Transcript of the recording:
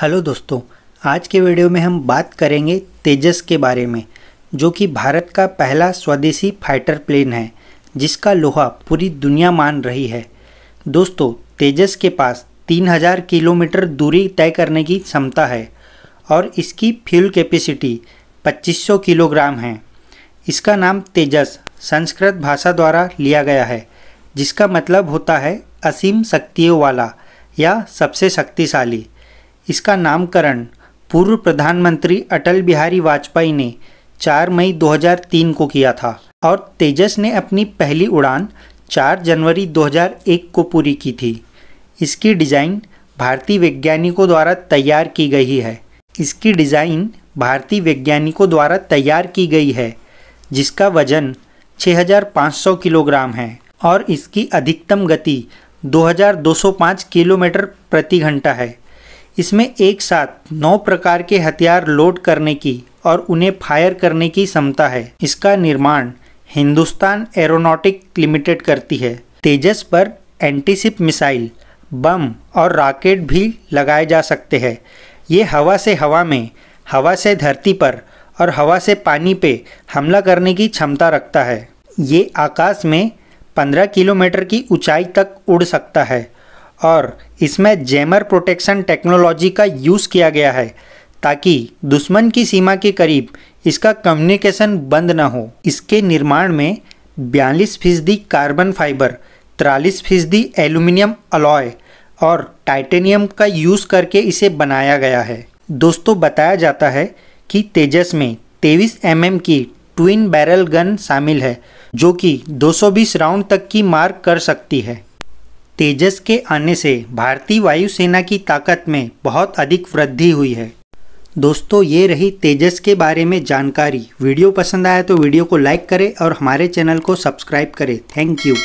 hello दोस्तों आज के वीडियो में हम बात करेंगे तेजस के बारे में जो कि भारत का पहला स्वदेशी फाइटर प्लेन है जिसका लोहा पूरी दुनिया मान रही है दोस्तों तेजस के पास 3000 किलोमीटर दूरी तय करने की क्षमता है और इसकी फ्यूल कैपेसिटी 2500 किलोग्राम है इसका नाम तेजस संस्कृत भाषा द्वारा लिया गया है जिसका मतलब होता है असीम शक्तियों वाला या सबसे शक्तिशाली इसका नामकरण पूर्व प्रधानमंत्री अटल बिहारी वाजपेयी ने 4 मई 2003 को किया था और तेजस ने अपनी पहली उड़ान 4 जनवरी 2001 को पूरी की थी इसकी डिज़ाइन भारतीय वैज्ञानिकों द्वारा तैयार की गई है इसकी डिज़ाइन भारतीय वैज्ञानिकों द्वारा तैयार की गई है जिसका वजन 6,500 किलोग्राम है और इसकी अधिकतम गति 2,205 किलोमीटर प्रति घंटा है इसमें एक साथ नौ प्रकार के हथियार लोड करने की और उन्हें फायर करने की क्षमता है इसका निर्माण हिंदुस्तान एरोनॉटिक लिमिटेड करती है तेजस पर एंटीसिप मिसाइल बम और रॉकेट भी लगाए जा सकते हैं ये हवा से हवा में हवा से धरती पर और हवा से पानी पे हमला करने की क्षमता रखता है ये आकाश में 15 किलोमीटर की ऊंचाई तक उड़ सकता है और इसमें जैमर प्रोटेक्शन टेक्नोलॉजी का यूज़ किया गया है ताकि दुश्मन की सीमा के करीब इसका कम्युनिकेशन बंद ना हो इसके निर्माण में बयालीस फीसदी कार्बन फाइबर तिरालीस फीसदी एल्यूमिनियम अलॉय और टाइटेनियम का यूज़ करके इसे बनाया गया है दोस्तों बताया जाता है कि तेजस में तेईस एम mm की ट्विन बैरल गन शामिल है जो कि 220 राउंड तक की मार कर सकती है तेजस के आने से भारतीय वायुसेना की ताकत में बहुत अधिक वृद्धि हुई है दोस्तों ये रही तेजस के बारे में जानकारी वीडियो पसंद आया तो वीडियो को लाइक करें और हमारे चैनल को सब्सक्राइब करें थैंक यू